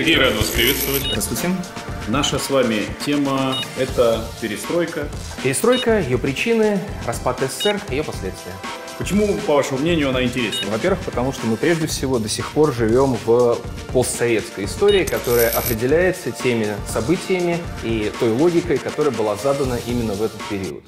Сергей, рад вас приветствовать. Здравствуйте. Наша с вами тема – это перестройка. Перестройка, ее причины, распад СССР, ее последствия. Почему, по вашему мнению, она интересна? Во-первых, потому что мы прежде всего до сих пор живем в постсоветской истории, которая определяется теми событиями и той логикой, которая была задана именно в этот период.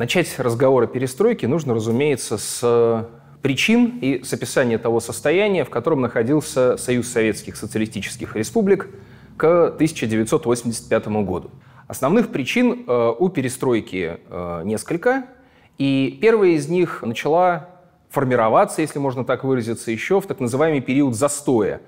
Начать разговор о перестройке нужно, разумеется, с э, причин и с описания того состояния, в котором находился Союз Советских Социалистических Республик к 1985 году. Основных причин э, у перестройки э, несколько, и первая из них начала формироваться, если можно так выразиться, еще в так называемый период застоя.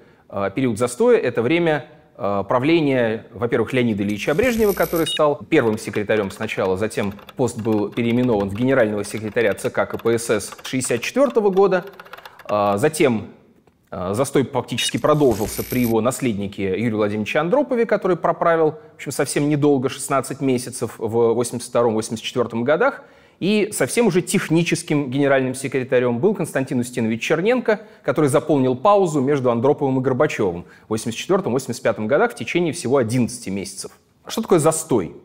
Период застоя – это время Э, правление, во-первых, Леонида Ильича Брежнева, который стал первым секретарем сначала, затем пост был переименован в генерального секретаря ЦК КПСС 1964 года, э, затем э, застой фактически продолжился при его наследнике Юрии Владимировиче Андропове, который проправил, в общем, совсем недолго, 16 месяцев в 82-84 годах, и совсем уже техническим генеральным секретарем был Константин Устинович Черненко, который заполнил паузу между Андроповым и Горбачевым в 1984-1985 годах в течение всего 11 месяцев. Что такое застой?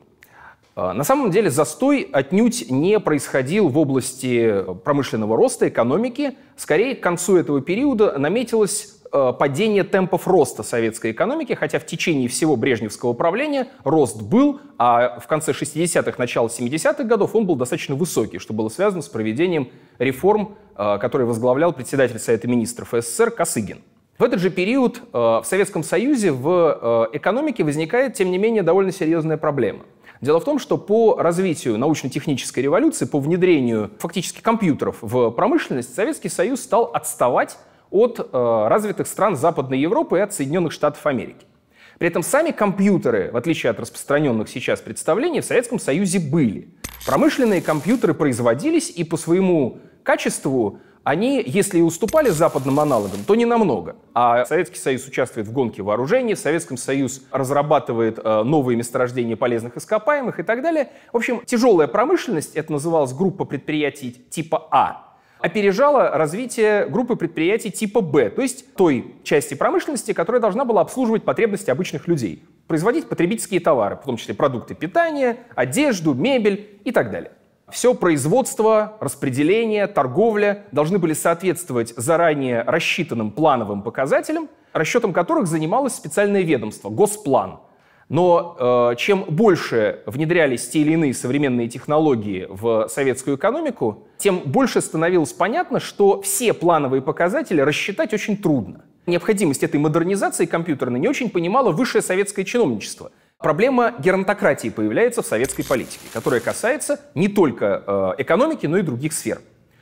А, на самом деле застой отнюдь не происходил в области э, промышленного роста, экономики. Скорее, к концу этого периода наметилась Э, падение темпов роста советской экономики, хотя в течение всего брежневского правления рост был, а в конце 60-х, начало 70-х годов он был достаточно высокий, что было связано с проведением реформ, э, которые возглавлял председатель Совета министров СССР Косыгин. В этот же период э, в Советском Союзе в экономике возникает, тем не менее, довольно серьезная проблема. Дело в том, что по развитию научно-технической революции, по внедрению фактически компьютеров в промышленность, Советский Союз стал отставать от э, развитых стран Западной Европы и от Соединенных Штатов Америки. При этом сами компьютеры, в отличие от распространенных сейчас представлений, в Советском Союзе были. Промышленные компьютеры производились, и по своему качеству они, если и уступали западным аналогам, то не намного. А Советский Союз участвует в гонке вооружений, Советский Союз разрабатывает э, новые месторождения полезных ископаемых и так далее. В общем, тяжелая промышленность, это называлась группа предприятий типа А, опережала развитие группы предприятий типа «Б», то есть той части промышленности, которая должна была обслуживать потребности обычных людей, производить потребительские товары, в том числе продукты питания, одежду, мебель и так далее. Все производство, распределение, торговля должны были соответствовать заранее рассчитанным плановым показателям, расчетом которых занималось специальное ведомство – Госплан – но э, чем больше внедрялись те или иные современные технологии в советскую экономику, тем больше становилось понятно, что все плановые показатели рассчитать очень трудно. Необходимость этой модернизации компьютерной не очень понимало высшее советское чиновничество. Проблема геронтократии появляется в советской политике, которая касается не только э, экономики, но и других сфер.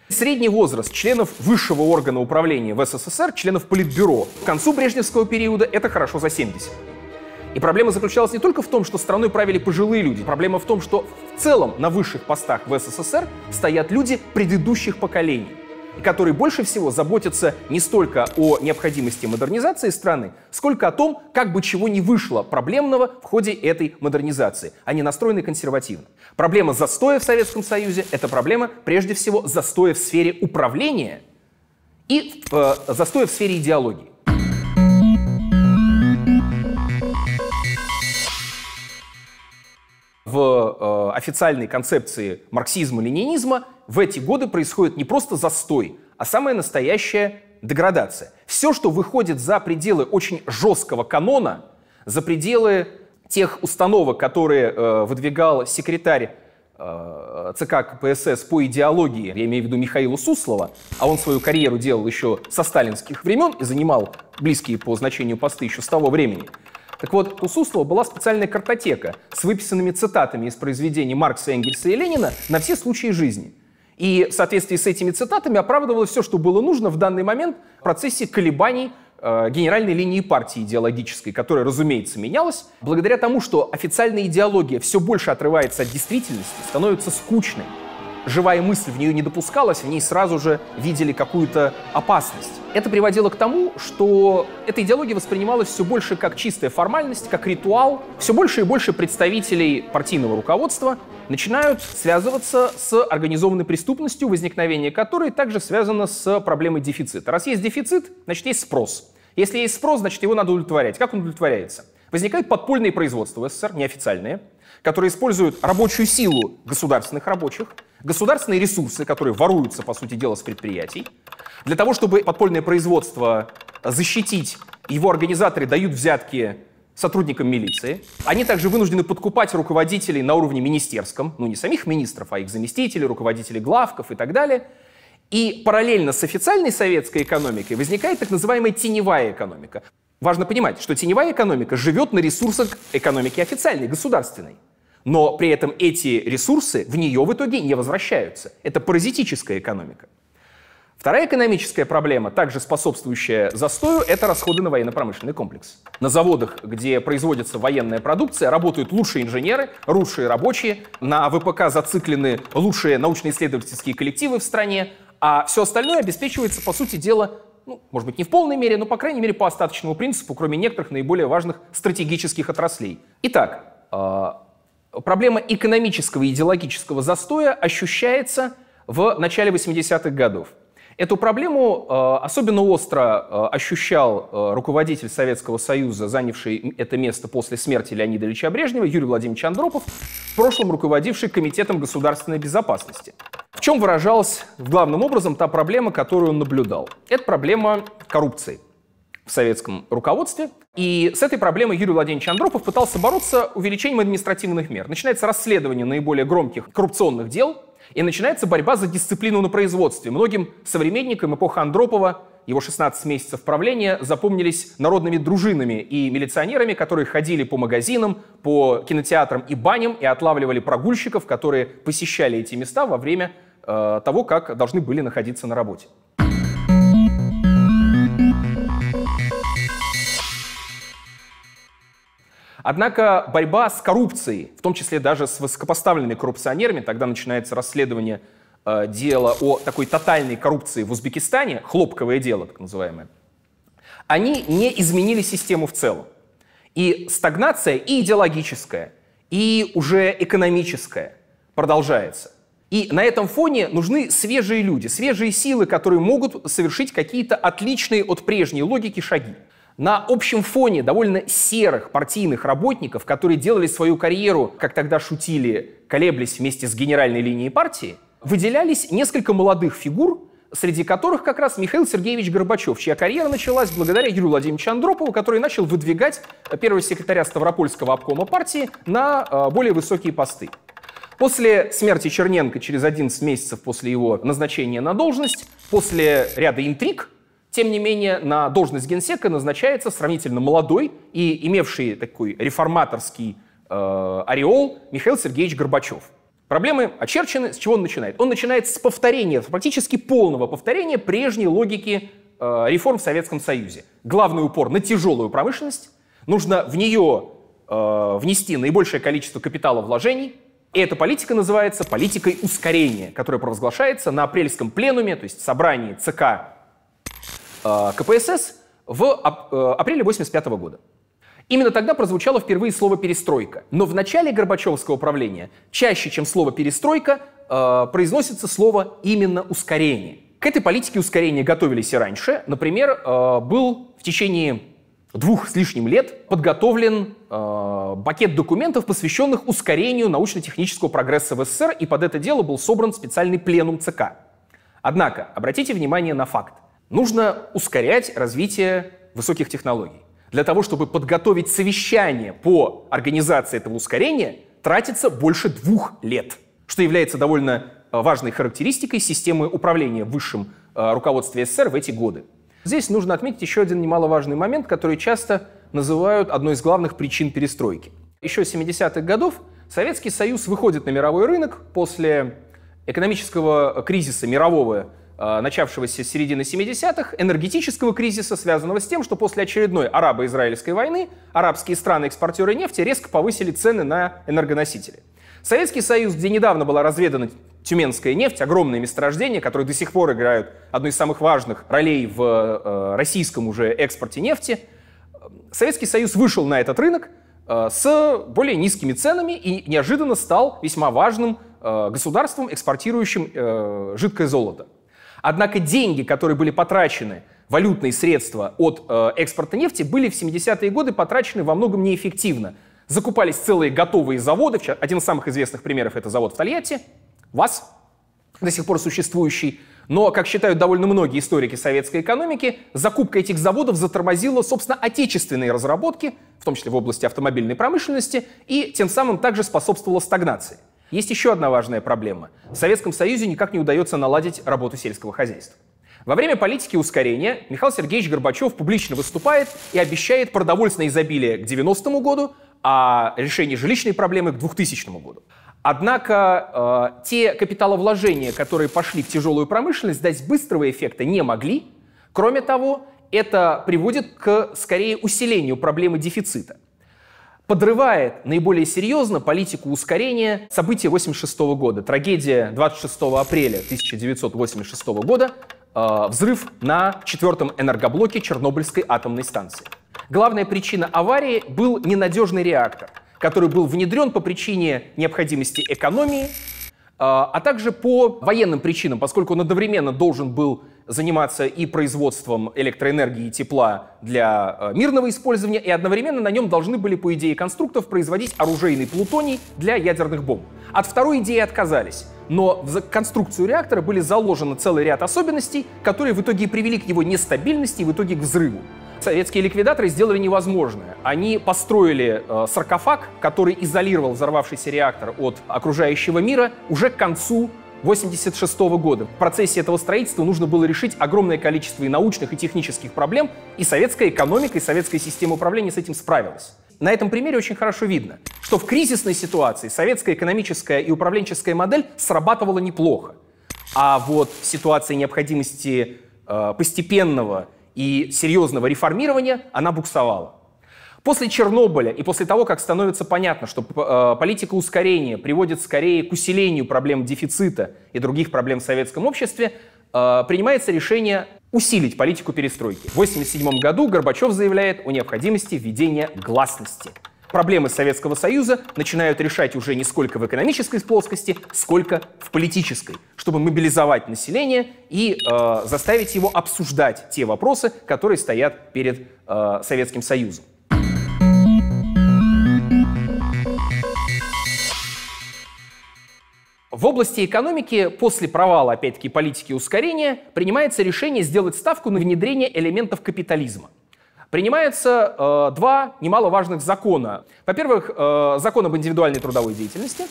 Средний возраст членов высшего органа управления в СССР, членов Политбюро, к концу брежневского периода это хорошо за 70. И проблема заключалась не только в том, что страной правили пожилые люди. Проблема в том, что в целом на высших постах в СССР стоят люди предыдущих поколений которые больше всего заботятся не столько о необходимости модернизации страны, сколько о том, как бы чего не вышло проблемного в ходе этой модернизации. Они настроены консервативно. Проблема застоя в Советском Союзе – это проблема, прежде всего, застоя в сфере управления и э, застоя в сфере идеологии. в э, официальной концепции марксизма-ленинизма в эти годы происходит не просто застой, а самая настоящая деградация. Все, что выходит за пределы очень жесткого канона, за пределы тех установок, которые э, выдвигал секретарь э, ЦК КПСС по идеологии, я имею в виду Михаила Суслова, а он свою карьеру делал еще со сталинских времен и занимал близкие по значению посты еще с того времени – так вот, у Суслова была специальная картотека с выписанными цитатами из произведений Маркса, Энгельса и Ленина на все случаи жизни. И в соответствии с этими цитатами оправдывалось все, что было нужно в данный момент в процессе колебаний э, генеральной линии партии идеологической, которая, разумеется, менялась, благодаря тому, что официальная идеология все больше отрывается от действительности, становится скучной живая мысль в нее не допускалась, в ней сразу же видели какую-то опасность. Это приводило к тому, что эта идеология воспринималась все больше как чистая формальность, как ритуал. Все больше и больше представителей партийного руководства начинают связываться с организованной преступностью, возникновение которой также связано с проблемой дефицита. Раз есть дефицит, значит есть спрос. Если есть спрос, значит его надо удовлетворять. Как он удовлетворяется? Возникают подпольные производства в СССР, неофициальные, которые используют рабочую силу государственных рабочих, государственные ресурсы, которые воруются, по сути дела, с предприятий, для того, чтобы подпольное производство защитить, его организаторы дают взятки сотрудникам милиции. Они также вынуждены подкупать руководителей на уровне министерском, ну не самих министров, а их заместителей, руководителей главков и так далее. И параллельно с официальной советской экономикой возникает так называемая теневая экономика. Важно понимать, что теневая экономика живет на ресурсах экономики официальной, государственной но при этом эти ресурсы в нее в итоге не возвращаются. Это паразитическая экономика. Вторая экономическая проблема, также способствующая застою, это расходы на военно-промышленный комплекс. На заводах, где производится военная продукция, работают лучшие инженеры, лучшие рабочие, на ВПК зациклены лучшие научно-исследовательские коллективы в стране, а все остальное обеспечивается, по сути дела, ну, может быть, не в полной мере, но, по крайней мере, по остаточному принципу, кроме некоторых наиболее важных стратегических отраслей. Итак, а, проблема экономического и идеологического застоя ощущается в начале 80-х годов. Эту проблему э, особенно остро э, ощущал э, руководитель Советского Союза, занявший это место после смерти Леонида Ильича Брежнева, Юрий Владимирович Андропов, в прошлом руководивший Комитетом государственной безопасности. В чем выражалась главным образом та проблема, которую он наблюдал? Это проблема коррупции в советском руководстве. И с этой проблемой Юрий Владимирович Андропов пытался бороться увеличением административных мер. Начинается расследование наиболее громких коррупционных дел, и начинается борьба за дисциплину на производстве. Многим современникам эпоха Андропова его 16 месяцев правления запомнились народными дружинами и милиционерами, которые ходили по магазинам, по кинотеатрам и баням и отлавливали прогульщиков, которые посещали эти места во время э, того, как должны были находиться на работе. Однако борьба с коррупцией, в том числе даже с высокопоставленными коррупционерами, тогда начинается расследование э, дела о такой тотальной коррупции в Узбекистане, хлопковое дело, так называемое, они не изменили систему в целом. И стагнация и идеологическая, и уже экономическая продолжается. И на этом фоне нужны свежие люди, свежие силы, которые могут совершить какие-то отличные от прежней логики шаги на общем фоне довольно серых партийных работников, которые делали свою карьеру, как тогда шутили, колеблись вместе с генеральной линией партии, выделялись несколько молодых фигур, среди которых как раз Михаил Сергеевич Горбачев, чья карьера началась благодаря Юрию Владимировичу Андропову, который начал выдвигать первого секретаря Ставропольского обкома партии на э, более высокие посты. После смерти Черненко через 11 месяцев после его назначения на должность, после ряда интриг, тем не менее, на должность генсека назначается сравнительно молодой и имевший такой реформаторский э, ореол Михаил Сергеевич Горбачев. Проблемы очерчены. С чего он начинает? Он начинает с повторения, практически полного повторения прежней логики э, реформ в Советском Союзе. Главный упор на тяжелую промышленность. Нужно в нее э, внести наибольшее количество капитала вложений. И эта политика называется политикой ускорения, которая провозглашается на апрельском пленуме, то есть собрании ЦК Э, КПСС в э, апреле 85 года. Именно тогда прозвучало впервые слово «перестройка». Но в начале Горбачевского правления чаще, чем слово «перестройка», э, произносится слово именно «ускорение». К этой политике ускорения готовились и раньше. Например, был в течение двух с лишним лет подготовлен э, пакет документов, посвященных ускорению научно-технического прогресса в СССР, и под это дело был собран специальный пленум ЦК. Однако, обратите внимание на факт. Нужно ускорять развитие высоких технологий. Для того, чтобы подготовить совещание по организации этого ускорения, тратится больше двух лет, что является довольно э, важной характеристикой системы управления высшим э, руководством СССР в эти годы. Здесь нужно отметить еще один немаловажный момент, который часто называют одной из главных причин перестройки. Еще 70-х годов Советский Союз выходит на мировой рынок после экономического кризиса мирового Э, начавшегося с середины 70-х, энергетического кризиса, связанного с тем, что после очередной арабо-израильской войны арабские страны-экспортеры нефти резко повысили цены на энергоносители. Советский Союз, где недавно была разведана тюменская нефть, огромное месторождение, которое до сих пор играют одну из самых важных ролей в э, российском уже экспорте нефти, э, Советский Союз вышел на этот рынок с более низкими ценами и неожиданно стал весьма важным государством, экспортирующим жидкое золото. Однако деньги, которые были потрачены, валютные средства от э, экспорта нефти, были в 70-е годы потрачены во многом неэффективно. Закупались целые готовые заводы. Один из самых известных примеров — это завод в Тольятти, ВАЗ, до сих пор существующий. Но, как считают довольно многие историки советской экономики, закупка этих заводов затормозила, собственно, отечественные разработки, в том числе в области автомобильной промышленности, и тем самым также способствовала стагнации. Есть еще одна важная проблема. В Советском Союзе никак не удается наладить работу сельского хозяйства. Во время политики ускорения Михаил Сергеевич Горбачев публично выступает и обещает продовольственное изобилие к 90 году, а решение жилищной проблемы к 2000 году. Однако э, те капиталовложения, которые пошли в тяжелую промышленность, дать быстрого эффекта не могли. Кроме того, это приводит к скорее усилению проблемы дефицита подрывает наиболее серьезно политику ускорения событий 86 года. Трагедия 26 апреля 1986 года, э, взрыв на четвертом энергоблоке Чернобыльской атомной станции. Главная причина аварии был ненадежный реактор, который был внедрен по причине необходимости экономии, э, а также по военным причинам, поскольку он одновременно должен был заниматься и производством электроэнергии и тепла для э, мирного использования, и одновременно на нем должны были, по идее конструктов, производить оружейный плутоний для ядерных бомб. От второй идеи отказались, но в конструкцию реактора были заложены целый ряд особенностей, которые в итоге привели к его нестабильности и в итоге к взрыву. Советские ликвидаторы сделали невозможное. Они построили э, саркофаг, который изолировал взорвавшийся реактор от окружающего мира уже к концу 1986 -го года. В процессе этого строительства нужно было решить огромное количество и научных, и технических проблем, и советская экономика, и советская система управления с этим справилась. На этом примере очень хорошо видно, что в кризисной ситуации советская экономическая и управленческая модель срабатывала неплохо. А вот в ситуации необходимости э, постепенного и серьезного реформирования она буксовала. После Чернобыля и после того, как становится понятно, что э, политика ускорения приводит скорее к усилению проблем дефицита и других проблем в советском обществе, э, принимается решение усилить политику перестройки. В 1987 году Горбачев заявляет о необходимости введения гласности. Проблемы Советского Союза начинают решать уже не сколько в экономической плоскости, сколько в политической, чтобы мобилизовать население и э, заставить его обсуждать те вопросы, которые стоят перед э, Советским Союзом. В области экономики после провала, опять-таки, политики ускорения принимается решение сделать ставку на внедрение элементов капитализма. Принимаются э, два немаловажных закона. Во-первых, э, закон об индивидуальной трудовой деятельности,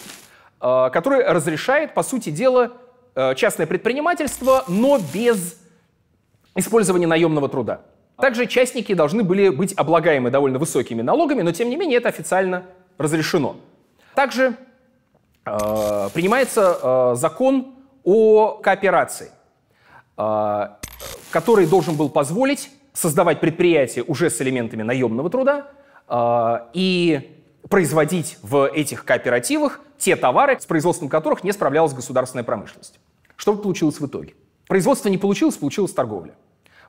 э, который разрешает, по сути дела, э, частное предпринимательство, но без использования наемного труда. Также частники должны были быть облагаемы довольно высокими налогами, но тем не менее это официально разрешено. Также Э, принимается э, закон о кооперации, э, который должен был позволить создавать предприятия уже с элементами наемного труда и производить в этих кооперативах те товары, с производством которых не справлялась государственная промышленность. Что получилось в итоге? Производство не получилось, получилась торговля.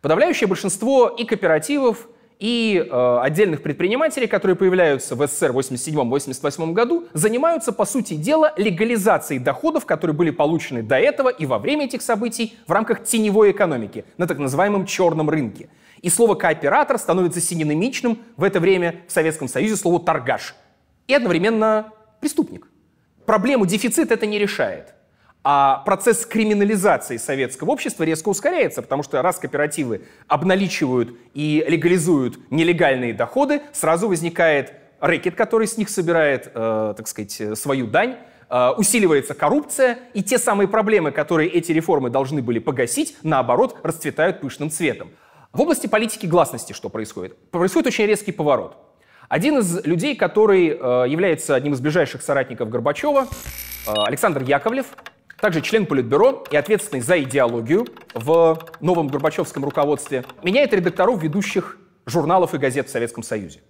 Подавляющее большинство и кооперативов, и э, отдельных предпринимателей, которые появляются в СССР в 87-88 году, занимаются, по сути дела, легализацией доходов, которые были получены до этого и во время этих событий в рамках теневой экономики, на так называемом черном рынке. И слово «кооператор» становится синонимичным в это время в Советском Союзе слову «торгаш» и одновременно преступник. Проблему дефицит это не решает а процесс криминализации советского общества резко ускоряется, потому что раз кооперативы обналичивают и легализуют нелегальные доходы, сразу возникает рэкет, который с них собирает, э, так сказать, э, свою дань, э, усиливается коррупция, и те самые проблемы, которые эти реформы должны были погасить, наоборот, расцветают пышным цветом. В области политики гласности что происходит? Происходит очень резкий поворот. Один из людей, который э, является одним из ближайших соратников Горбачева, э, Александр Яковлев, также член Политбюро и ответственный за идеологию в новом Горбачевском руководстве, меняет редакторов ведущих журналов и газет в Советском Союзе.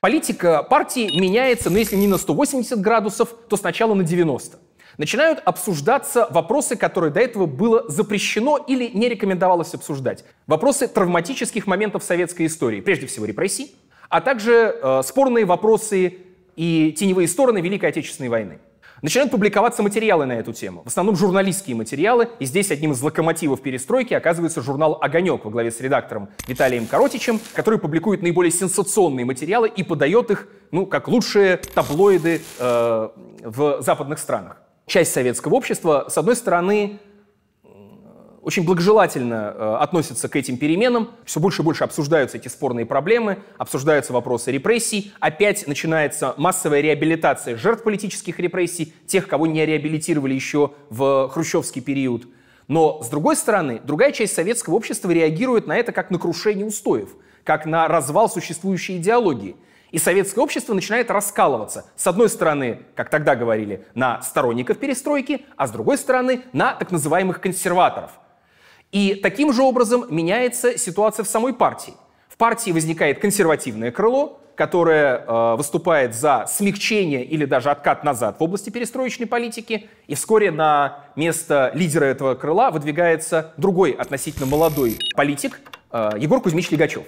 Политика партии меняется, но если не на 180 градусов, то сначала на 90. Начинают обсуждаться вопросы, которые до этого было запрещено или не рекомендовалось обсуждать. Вопросы травматических моментов советской истории, прежде всего репрессий, а также э, спорные вопросы и теневые стороны Великой Отечественной войны. Начинают публиковаться материалы на эту тему, в основном журналистские материалы, и здесь одним из локомотивов перестройки оказывается журнал «Огонек» во главе с редактором Виталием Коротичем, который публикует наиболее сенсационные материалы и подает их, ну, как лучшие таблоиды э, в западных странах. Часть советского общества, с одной стороны, очень благожелательно э, относятся к этим переменам, все больше и больше обсуждаются эти спорные проблемы, обсуждаются вопросы репрессий, опять начинается массовая реабилитация жертв политических репрессий, тех, кого не реабилитировали еще в хрущевский период. Но, с другой стороны, другая часть советского общества реагирует на это как на крушение устоев, как на развал существующей идеологии. И советское общество начинает раскалываться. С одной стороны, как тогда говорили, на сторонников перестройки, а с другой стороны, на так называемых консерваторов – и таким же образом меняется ситуация в самой партии. В партии возникает консервативное крыло, которое э, выступает за смягчение или даже откат назад в области перестроечной политики, и вскоре на место лидера этого крыла выдвигается другой относительно молодой политик э, Егор Кузьмич Лигачев.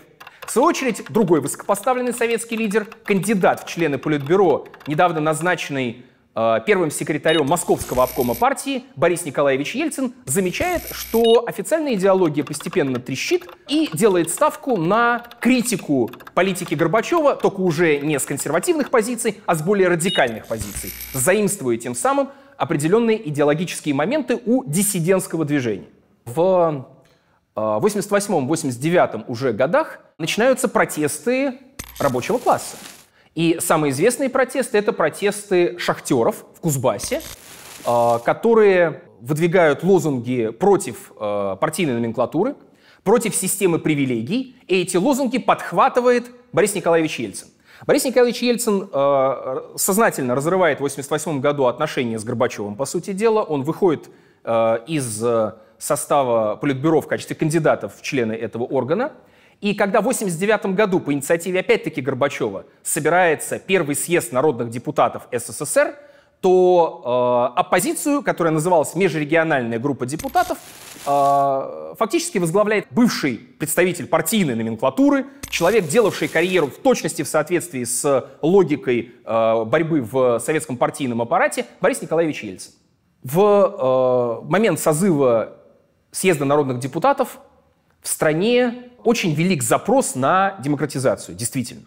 В свою очередь, другой высокопоставленный советский лидер, кандидат в члены Политбюро, недавно назначенный Э, первым секретарем Московского обкома партии Борис Николаевич Ельцин замечает, что официальная идеология постепенно трещит и делает ставку на критику политики Горбачева, только уже не с консервативных позиций, а с более радикальных позиций, заимствуя тем самым определенные идеологические моменты у диссидентского движения. В 88-89 э, уже годах начинаются протесты рабочего класса. И самые известные протесты — это протесты шахтеров в Кузбассе, а, которые выдвигают лозунги против а, партийной номенклатуры, против системы привилегий, и эти лозунги подхватывает Борис Николаевич Ельцин. Борис Николаевич Ельцин э, сознательно разрывает в 1988 году отношения с Горбачевым, по сути дела. Он выходит э, из состава Политбюро в качестве кандидата в члены этого органа – и когда в 1989 году по инициативе опять-таки Горбачева собирается первый съезд народных депутатов СССР, то э, оппозицию, которая называлась Межрегиональная группа депутатов, э, фактически возглавляет бывший представитель партийной номенклатуры, человек, делавший карьеру в точности в соответствии с логикой э, борьбы в советском партийном аппарате, Борис Николаевич Ельцин. В э, момент созыва съезда народных депутатов в стране очень велик запрос на демократизацию, действительно.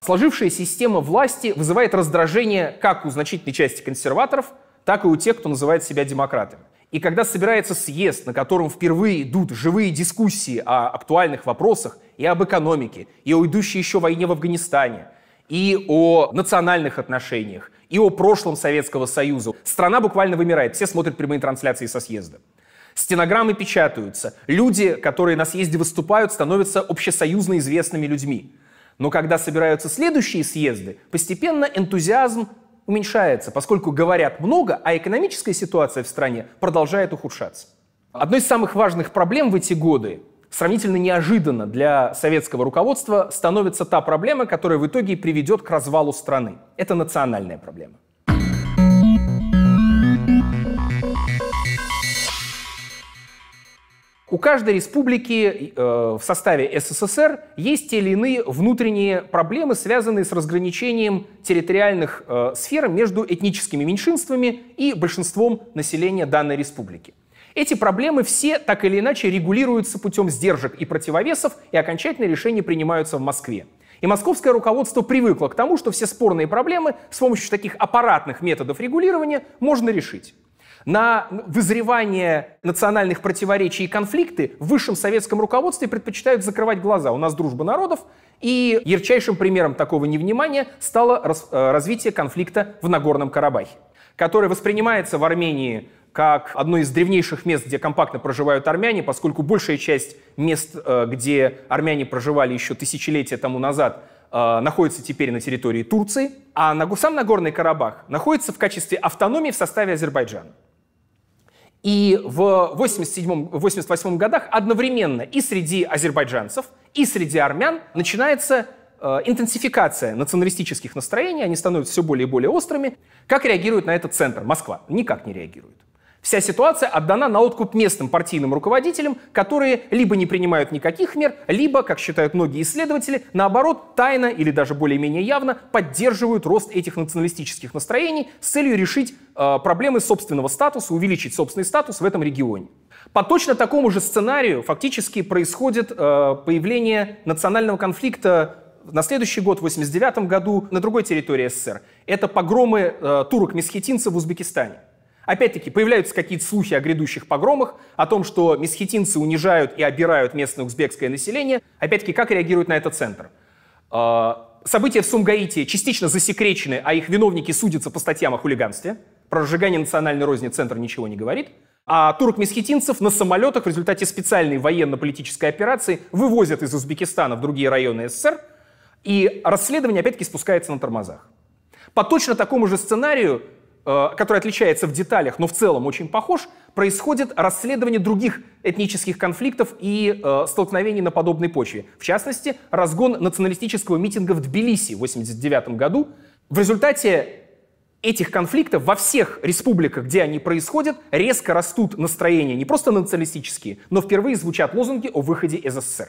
Сложившая система власти вызывает раздражение как у значительной части консерваторов, так и у тех, кто называет себя демократами. И когда собирается съезд, на котором впервые идут живые дискуссии о актуальных вопросах и об экономике, и о идущей еще войне в Афганистане, и о национальных отношениях, и о прошлом Советского Союза, страна буквально вымирает, все смотрят прямые трансляции со съезда. Стенограммы печатаются. Люди, которые на съезде выступают, становятся общесоюзно известными людьми. Но когда собираются следующие съезды, постепенно энтузиазм уменьшается, поскольку говорят много, а экономическая ситуация в стране продолжает ухудшаться. Одной из самых важных проблем в эти годы сравнительно неожиданно для советского руководства становится та проблема, которая в итоге приведет к развалу страны. Это национальная проблема. У каждой республики э, в составе СССР есть те или иные внутренние проблемы, связанные с разграничением территориальных э, сфер между этническими меньшинствами и большинством населения данной республики. Эти проблемы все так или иначе регулируются путем сдержек и противовесов, и окончательные решения принимаются в Москве. И московское руководство привыкло к тому, что все спорные проблемы с помощью таких аппаратных методов регулирования можно решить на вызревание национальных противоречий и конфликты в высшем советском руководстве предпочитают закрывать глаза. У нас дружба народов, и ярчайшим примером такого невнимания стало э, развитие конфликта в Нагорном Карабахе, который воспринимается в Армении как одно из древнейших мест, где компактно проживают армяне, поскольку большая часть мест, э, где армяне проживали еще тысячелетия тому назад, э, находится теперь на территории Турции, а сам Нагорный Карабах находится в качестве автономии в составе Азербайджана. И в 87-88 годах одновременно и среди азербайджанцев, и среди армян начинается э, интенсификация националистических настроений, они становятся все более и более острыми. Как реагирует на это центр Москва? Никак не реагирует. Вся ситуация отдана на откуп местным партийным руководителям, которые либо не принимают никаких мер, либо, как считают многие исследователи, наоборот, тайно или даже более-менее явно поддерживают рост этих националистических настроений с целью решить э, проблемы собственного статуса, увеличить собственный статус в этом регионе. По точно такому же сценарию фактически происходит э, появление национального конфликта на следующий год, в 89 году, на другой территории СССР. Это погромы э, турок-месхетинцев в Узбекистане. Опять-таки, появляются какие-то слухи о грядущих погромах, о том, что месхетинцы унижают и обирают местное узбекское население. Опять-таки, как реагирует на это центр? А, события в Сумгаите частично засекречены, а их виновники судятся по статьям о хулиганстве. Про разжигание национальной розни центр ничего не говорит. А турок-месхетинцев на самолетах в результате специальной военно-политической операции вывозят из Узбекистана в другие районы СССР, и расследование опять-таки спускается на тормозах. По точно такому же сценарию Э, который отличается в деталях, но в целом очень похож, происходит расследование других этнических конфликтов и э, столкновений на подобной почве. В частности, разгон националистического митинга в Тбилиси в 1989 году. В результате этих конфликтов во всех республиках, где они происходят, резко растут настроения не просто националистические, но впервые звучат лозунги о выходе из СССР.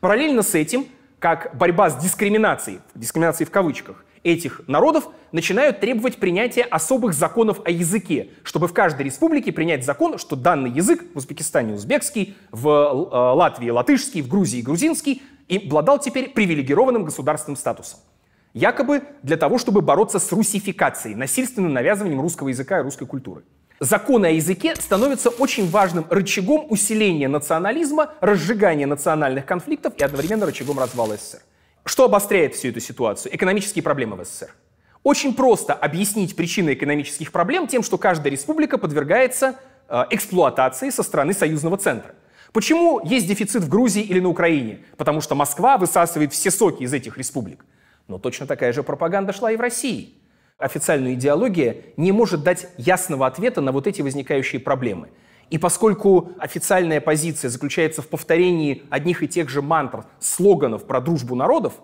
Параллельно с этим, как борьба с дискриминацией, дискриминацией в кавычках, этих народов начинают требовать принятия особых законов о языке, чтобы в каждой республике принять закон, что данный язык в Узбекистане узбекский, в э, Латвии латышский, в Грузии грузинский, и обладал теперь привилегированным государственным статусом. Якобы для того, чтобы бороться с русификацией, насильственным навязыванием русского языка и русской культуры. Законы о языке становятся очень важным рычагом усиления национализма, разжигания национальных конфликтов и одновременно рычагом развала СССР. Что обостряет всю эту ситуацию? Экономические проблемы в СССР. Очень просто объяснить причины экономических проблем тем, что каждая республика подвергается э, эксплуатации со стороны союзного центра. Почему есть дефицит в Грузии или на Украине? Потому что Москва высасывает все соки из этих республик. Но точно такая же пропаганда шла и в России. Официальная идеология не может дать ясного ответа на вот эти возникающие проблемы. И поскольку официальная позиция заключается в повторении одних и тех же мантр, слоганов про дружбу народов,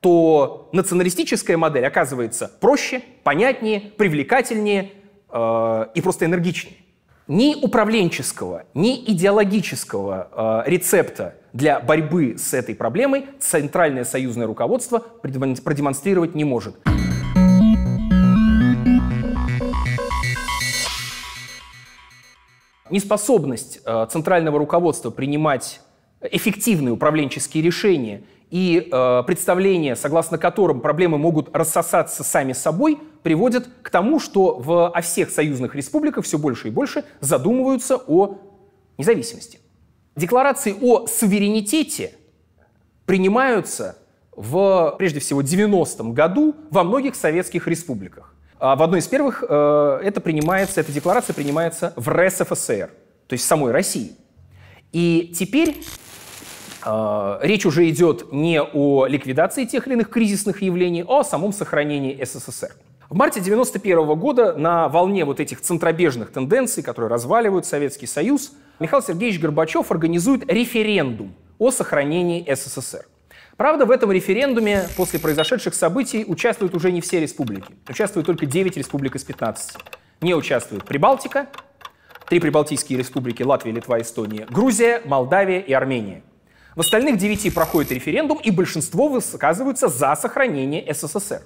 то националистическая модель оказывается проще, понятнее, привлекательнее э, и просто энергичнее. Ни управленческого, ни идеологического э, рецепта для борьбы с этой проблемой центральное союзное руководство продемонстрировать не может. Неспособность э, центрального руководства принимать эффективные управленческие решения и э, представление, согласно которым проблемы могут рассосаться сами собой, приводит к тому, что в, о всех союзных республиках все больше и больше задумываются о независимости. Декларации о суверенитете принимаются в, прежде всего, 90-м году во многих советских республиках. А в одной из первых э, это принимается, эта декларация принимается в РСФСР, то есть в самой России. И теперь э, речь уже идет не о ликвидации тех или иных кризисных явлений, а о самом сохранении СССР. В марте 1991 года на волне вот этих центробежных тенденций, которые разваливают Советский Союз, Михаил Сергеевич Горбачев организует референдум о сохранении СССР. Правда, в этом референдуме после произошедших событий участвуют уже не все республики. Участвуют только 9 республик из 15. Не участвуют Прибалтика, три прибалтийские республики Латвия, Литва, Эстония, Грузия, Молдавия и Армения. В остальных 9 проходит референдум, и большинство высказываются за сохранение СССР.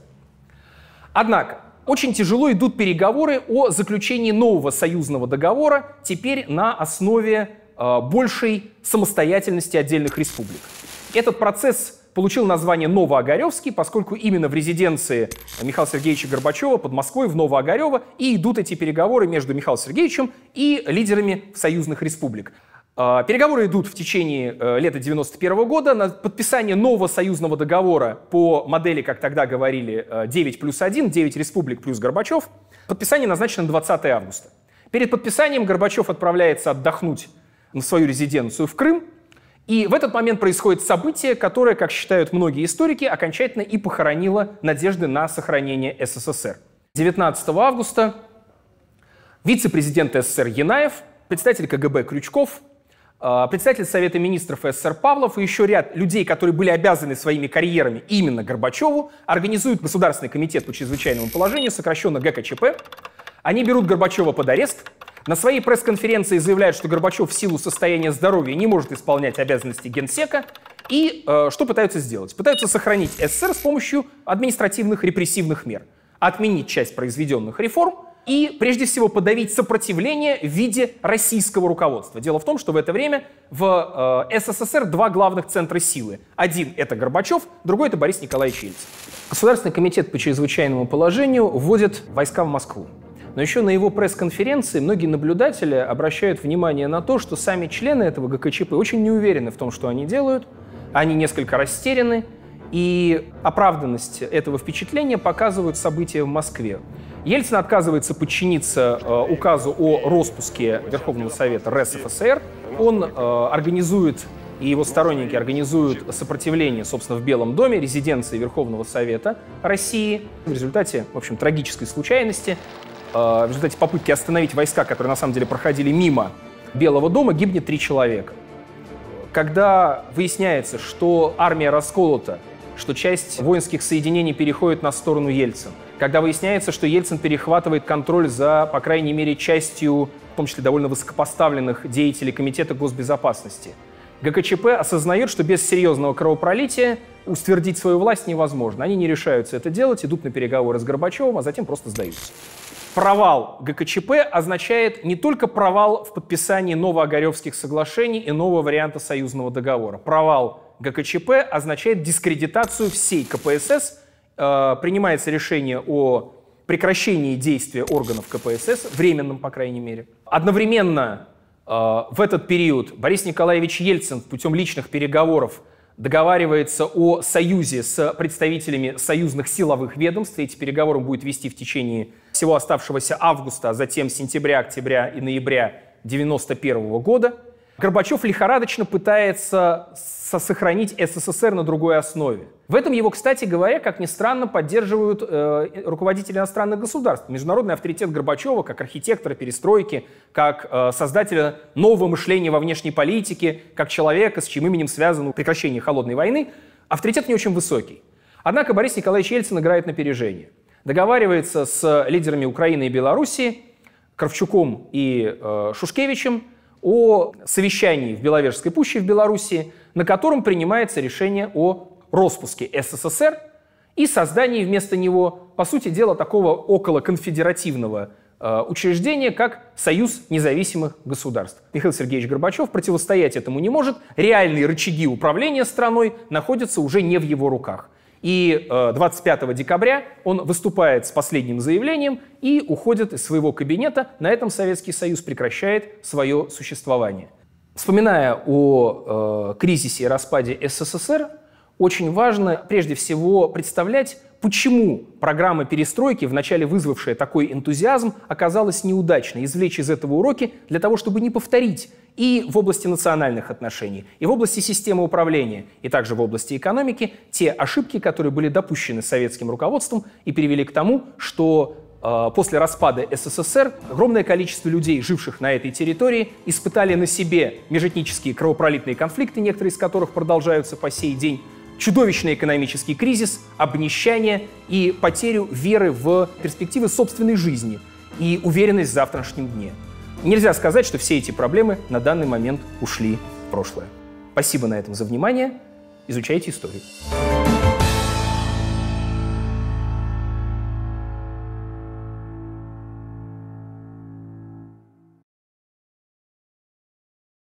Однако, очень тяжело идут переговоры о заключении нового союзного договора теперь на основе э, большей самостоятельности отдельных республик. Этот процесс получил название Новоогаревский, поскольку именно в резиденции Михаила Сергеевича Горбачева под Москвой в Новоогарево и идут эти переговоры между Михаилом Сергеевичем и лидерами союзных республик. А, переговоры идут в течение э, лета 91 года. На подписание нового союзного договора по модели, как тогда говорили, 9 э, плюс 1, 9 республик плюс Горбачев. Подписание назначено 20 августа. Перед подписанием Горбачев отправляется отдохнуть на свою резиденцию в Крым, и в этот момент происходит событие, которое, как считают многие историки, окончательно и похоронило надежды на сохранение СССР. 19 августа вице-президент СССР Янаев, представитель КГБ Крючков, а, представитель Совета министров СССР Павлов и еще ряд людей, которые были обязаны своими карьерами именно Горбачеву, организуют Государственный комитет по чрезвычайному положению, сокращенно ГКЧП. Они берут Горбачева под арест, на своей пресс-конференции заявляет, что Горбачев в силу состояния здоровья не может исполнять обязанности генсека. И э, что пытаются сделать? Пытаются сохранить СССР с помощью административных репрессивных мер. Отменить часть произведенных реформ и, прежде всего, подавить сопротивление в виде российского руководства. Дело в том, что в это время в э, СССР два главных центра силы. Один — это Горбачев, другой — это Борис Николаевич Ельцин. Государственный комитет по чрезвычайному положению вводит войска в Москву. Но еще на его пресс-конференции многие наблюдатели обращают внимание на то, что сами члены этого ГКЧП очень не уверены в том, что они делают, они несколько растеряны, и оправданность этого впечатления показывают события в Москве. Ельцин отказывается подчиниться э, указу о распуске Верховного Совета РСФСР. Он э, организует и его сторонники организуют сопротивление, собственно, в Белом доме, резиденции Верховного Совета России. В результате, в общем, трагической случайности Э, в результате попытки остановить войска, которые на самом деле проходили мимо Белого дома, гибнет три человека. Когда выясняется, что армия расколота, что часть воинских соединений переходит на сторону Ельцин, когда выясняется, что Ельцин перехватывает контроль за, по крайней мере, частью, в том числе довольно высокопоставленных деятелей Комитета госбезопасности, ГКЧП осознает, что без серьезного кровопролития утвердить свою власть невозможно. Они не решаются это делать, идут на переговоры с Горбачевым, а затем просто сдаются провал ГКЧП означает не только провал в подписании новоогаревских соглашений и нового варианта союзного договора. Провал ГКЧП означает дискредитацию всей КПСС. Э, принимается решение о прекращении действия органов КПСС, временном, по крайней мере. Одновременно э, в этот период Борис Николаевич Ельцин путем личных переговоров договаривается о союзе с представителями союзных силовых ведомств. Эти переговоры будет вести в течение всего оставшегося августа, а затем сентября, октября и ноября 1991 года – Горбачев лихорадочно пытается сохранить СССР на другой основе. В этом его, кстати говоря, как ни странно, поддерживают э, руководители иностранных государств. Международный авторитет Горбачева как архитектора перестройки, как э, создателя нового мышления во внешней политике, как человека, с чьим именем связано прекращение холодной войны, авторитет не очень высокий. Однако Борис Николаевич Ельцин играет на пережение. Договаривается с лидерами Украины и Белоруссии, Кравчуком и э, Шушкевичем – о совещании в Беловежской пуще в Беларуси, на котором принимается решение о распуске СССР и создании вместо него, по сути дела, такого около конфедеративного э, учреждения, как Союз независимых государств. Михаил Сергеевич Горбачев противостоять этому не может. Реальные рычаги управления страной находятся уже не в его руках. И 25 э, декабря он выступает с последним заявлением и уходит из своего кабинета. На этом Советский Союз прекращает свое существование. Вспоминая о э, кризисе и распаде СССР, очень важно прежде всего представлять, почему программа перестройки, вначале вызвавшая такой энтузиазм, оказалась неудачной, извлечь из этого уроки для того, чтобы не повторить и в области национальных отношений, и в области системы управления, и также в области экономики те ошибки, которые были допущены советским руководством и привели к тому, что э, после распада СССР огромное количество людей, живших на этой территории, испытали на себе межэтнические кровопролитные конфликты, некоторые из которых продолжаются по сей день, чудовищный экономический кризис, обнищание и потерю веры в перспективы собственной жизни и уверенность в завтрашнем дне нельзя сказать, что все эти проблемы на данный момент ушли в прошлое. Спасибо на этом за внимание. Изучайте историю.